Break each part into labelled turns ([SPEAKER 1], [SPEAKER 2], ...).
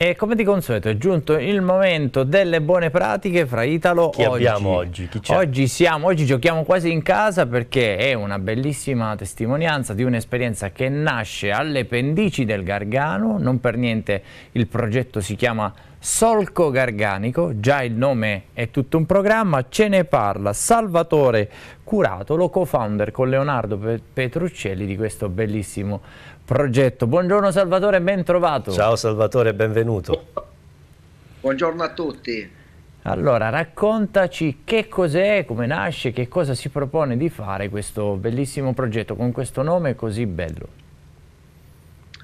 [SPEAKER 1] E come di consueto è giunto il momento delle buone pratiche fra Italo e oggi. abbiamo oggi? Chi oggi, siamo, oggi giochiamo quasi in casa perché è una bellissima testimonianza di un'esperienza che nasce alle pendici del Gargano, non per niente il progetto si chiama Solco Garganico, già il nome è tutto un programma, ce ne parla Salvatore Curatolo, co-founder con Leonardo Petruccelli di questo bellissimo progetto. Buongiorno Salvatore, ben trovato. Ciao Salvatore, benvenuto.
[SPEAKER 2] Buongiorno a tutti.
[SPEAKER 1] Allora, raccontaci che cos'è, come nasce, che cosa si propone di fare questo bellissimo progetto con questo nome così bello.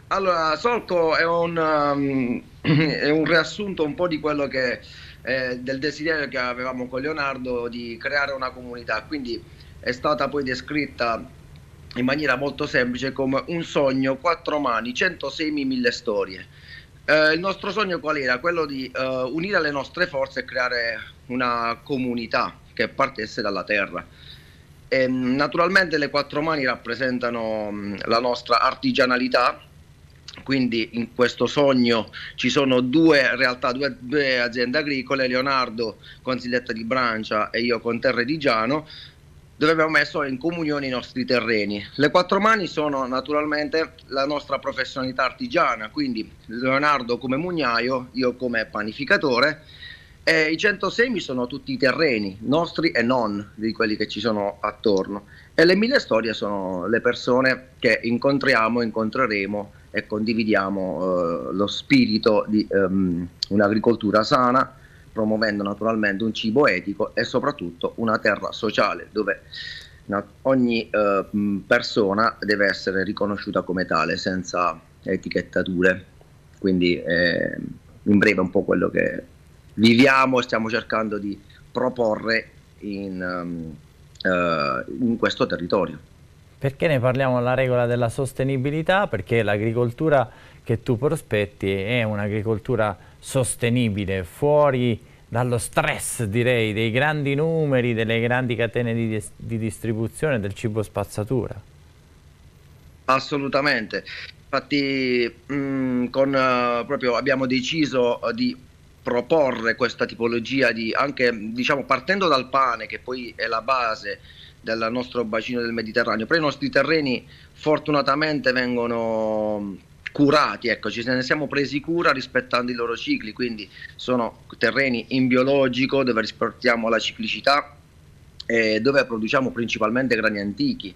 [SPEAKER 2] Allora, Solco è un, um, è un riassunto un po' di quello che eh, del desiderio che avevamo con Leonardo di creare una comunità, quindi è stata poi descritta in maniera molto semplice come un sogno, quattro mani, 100 semi, mille storie. Eh, il nostro sogno qual era? Quello di eh, unire le nostre forze e creare una comunità che partesse dalla terra. E, ehm, naturalmente le quattro mani rappresentano mh, mm, la nostra artigianalità, quindi in questo sogno ci sono due realtà, due, due aziende agricole, Leonardo con Silletta di Brancia e io con Terre di Giano, dove abbiamo messo in comunione i nostri terreni. Le quattro mani sono naturalmente la nostra professionalità artigiana, quindi Leonardo come mugnaio, io come panificatore, e i 100 semi sono tutti i terreni, nostri e non, di quelli che ci sono attorno. E le mille storie sono le persone che incontriamo, incontreremo e condividiamo eh, lo spirito di um, un'agricoltura sana promuovendo naturalmente un cibo etico e soprattutto una terra sociale dove ogni eh, persona deve essere riconosciuta come tale senza etichettature. Quindi eh, in breve un po' quello che viviamo e stiamo cercando di proporre in, um, uh, in questo territorio.
[SPEAKER 1] Perché ne parliamo alla regola della sostenibilità? Perché l'agricoltura che tu prospetti è un'agricoltura sostenibile, fuori dallo stress direi dei grandi numeri, delle grandi catene di, di distribuzione del cibo spazzatura.
[SPEAKER 2] Assolutamente, infatti mh, mm, con, uh, proprio abbiamo deciso uh, di proporre questa tipologia di anche diciamo partendo dal pane che poi è la base del nostro bacino del Mediterraneo, però i nostri terreni fortunatamente vengono curati, ecco, ce ne siamo presi cura rispettando i loro cicli, quindi sono terreni in biologico dove rispettiamo la ciclicità e dove produciamo principalmente grani antichi.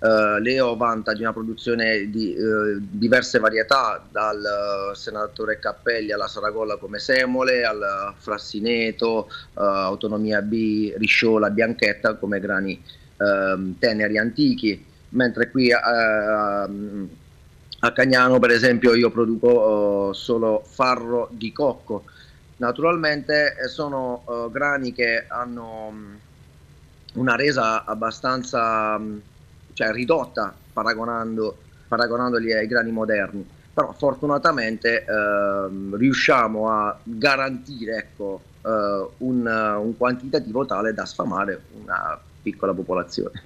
[SPEAKER 2] Uh, Leo vanta di una produzione di uh, diverse varietà, dal uh, senatore Cappelli alla Saragolla come semole, al Frassineto, Autonomia B, Risciola, Bianchetta come grani Ehm, teneri antichi, mentre qui eh, a Cagnano per esempio io produco oh, solo farro di cocco. Naturalmente eh, sono oh, grani che hanno mm, una resa abbastanza mm, cioè, ridotta paragonando, paragonandoli ai grani moderni, però fortunatamente eh, riusciamo a garantire ecco, eh, un, un, quantitativo tale da sfamare una piccola popolazione.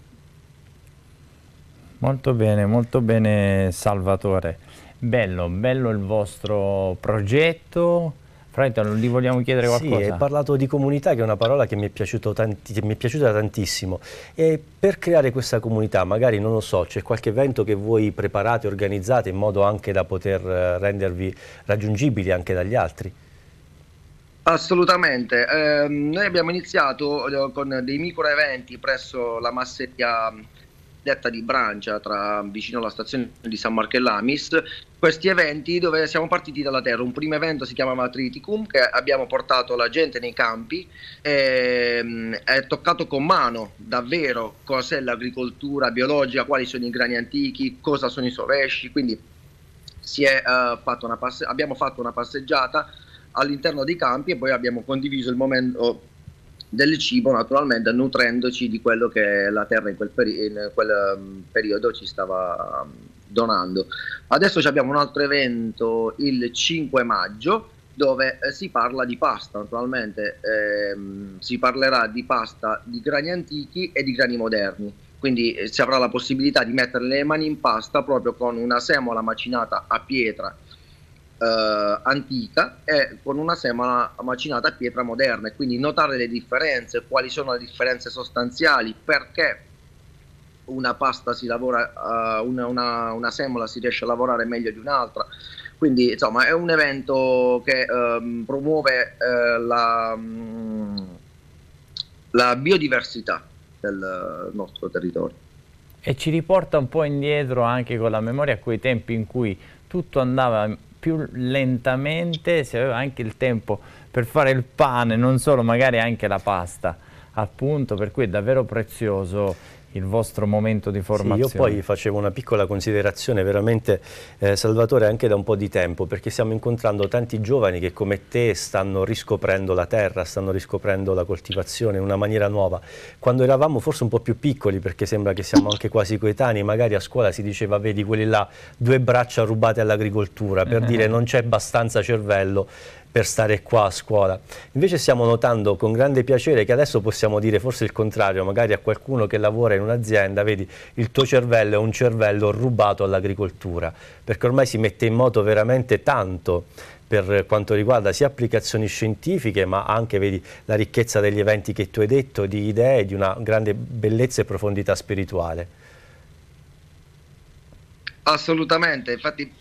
[SPEAKER 1] Molto bene, molto bene Salvatore. Bello, bello il vostro progetto, Freiton, gli vogliamo chiedere qualcosa? Sì, hai parlato di comunità, che è una
[SPEAKER 3] parola che mi è, tanti, mi è, piaciuta tantissimo. E per creare questa comunità, magari, non lo so, c'è qualche evento che voi preparate, organizzate, in modo anche da poter eh, rendervi raggiungibili anche dagli altri?
[SPEAKER 2] Assolutamente, eh, noi abbiamo iniziato eh, con dei micro eventi presso la masseria mm, detta di Brancia, tra, vicino alla stazione di San Marco e Lamis, questi eventi dove siamo partiti dalla terra. Un primo evento si chiama Matriticum che abbiamo portato la gente nei campi, e, ehm, è toccato con mano davvero cos'è l'agricoltura biologica, quali sono i grani antichi, cosa sono i sovesci, quindi è, uh, fatto passe- abbiamo fatto una passeggiata all'interno dei campi e poi abbiamo condiviso il momento del cibo naturalmente nutrendoci di quello che la terra in quel, peri- in quel mm, periodo ci stava mm, donando. Adesso abbiamo un altro evento il 5 maggio dove eh, si parla di pasta, naturalmente ehm, si parlerà di pasta di grani antichi e di grani moderni, quindi eh, si avrà la possibilità di mettere le mani in pasta proprio con una semola macinata a pietra eh, antica e con una semola macinata a pietra moderna e quindi notare le differenze, quali sono le differenze sostanziali, perché una pasta si lavora, eh, una, una, una, semola si riesce a lavorare meglio di un'altra. Quindi insomma è un evento che ehm, eh, promuove la, mm, la biodiversità del nostro territorio.
[SPEAKER 1] E ci riporta un po' indietro anche con la memoria a quei tempi in cui tutto andava più lentamente, si aveva anche il tempo per fare il pane, non solo, magari anche la pasta, appunto, per cui è davvero prezioso il vostro momento di formazione. Sì, io poi
[SPEAKER 3] facevo una piccola considerazione veramente, eh, Salvatore, anche da un po' di tempo, perché stiamo incontrando tanti giovani che come te stanno riscoprendo la terra, stanno riscoprendo la coltivazione in una maniera nuova. Quando eravamo forse un po' più piccoli, perché sembra che siamo anche quasi coetanei, magari a scuola si diceva, vedi, quelli là, due braccia rubate all'agricoltura, per uh eh. -huh. dire non c'è abbastanza cervello per stare qua a scuola. Invece stiamo notando con grande piacere che adesso possiamo dire forse il contrario, magari a qualcuno che lavora in un'azienda, vedi, il tuo cervello è un cervello rubato all'agricoltura, perché ormai si mette in moto veramente tanto per quanto riguarda sia applicazioni scientifiche ma anche vedi, la ricchezza degli eventi che tu hai detto, di idee, di una grande bellezza e profondità spirituale.
[SPEAKER 2] Assolutamente, infatti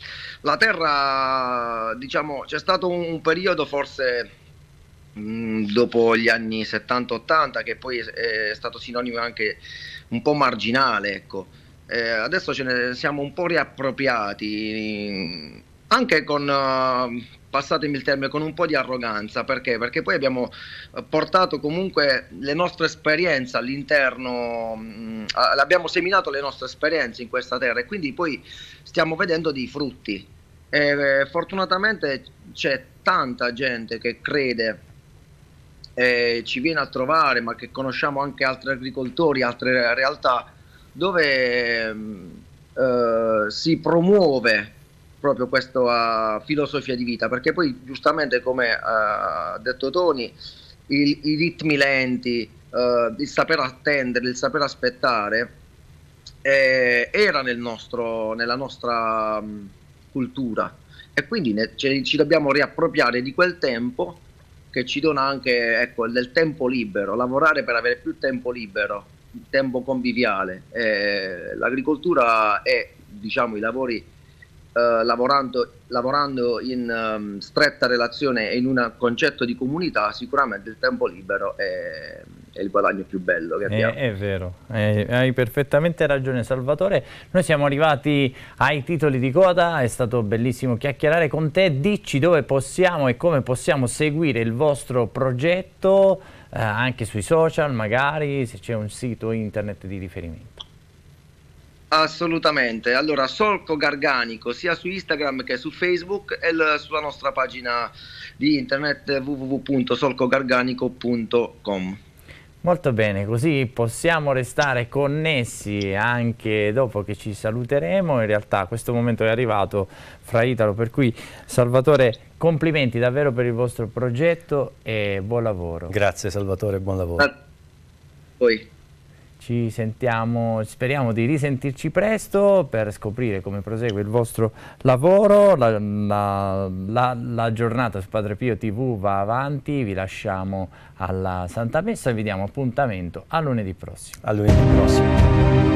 [SPEAKER 2] la terra, diciamo, c'è stato un, periodo forse mm, dopo gli anni 70-80 che poi è, è, stato sinonimo anche un po' marginale, ecco. Eh, adesso ce ne siamo un po' riappropriati anche con, ehm, passatemi il termine, con un po' di arroganza, perché? Perché poi abbiamo eh, portato comunque le nostre esperienze all'interno, mm, abbiamo seminato le nostre esperienze in questa terra e quindi poi stiamo vedendo dei frutti. E, eh, fortunatamente c'è tanta gente che crede e ci viene a trovare, ma che conosciamo anche altri agricoltori, altre realtà, dove mm, eh, si promuove proprio questa uh, filosofia di vita, perché poi giustamente come uh, ha detto Tony, il, i ritmi lenti, eh, il saper attendere, il saper aspettare, eh, era nel nostro, nella nostra mh, um, cultura e quindi ne, ci, ci dobbiamo riappropriare di quel tempo che ci dona anche ecco, del tempo libero, lavorare per avere più tempo libero, tempo conviviale. Eh, l'agricoltura e diciamo, i lavori eh, lavorando, lavorando, in um, stretta relazione e in un concetto di comunità, sicuramente il tempo libero è, è il guadagno più bello che abbiamo. È,
[SPEAKER 1] è vero, è, hai perfettamente ragione Salvatore. Noi siamo arrivati ai titoli di coda, è stato bellissimo chiacchierare con te. Dici dove possiamo e come possiamo seguire il vostro progetto, eh, anche sui social magari, se c'è un sito internet di riferimento.
[SPEAKER 2] Assolutamente, allora Solco Garganico sia su Instagram che su Facebook e l- sulla nostra pagina di internet eh, www.solcogarganico.com.
[SPEAKER 1] Molto bene, così possiamo restare connessi anche dopo che ci saluteremo. In realtà questo momento è arrivato fra Italo, per cui Salvatore complimenti davvero per il vostro progetto e buon lavoro. Grazie Salvatore, buon lavoro. A voi ci sentiamo, speriamo di risentirci presto per scoprire come prosegue il vostro lavoro, la, la, la, la giornata su Padre Pio TV va avanti, vi lasciamo alla Santa Messa e vi diamo appuntamento a lunedì prossimo. A lunedì prossimo.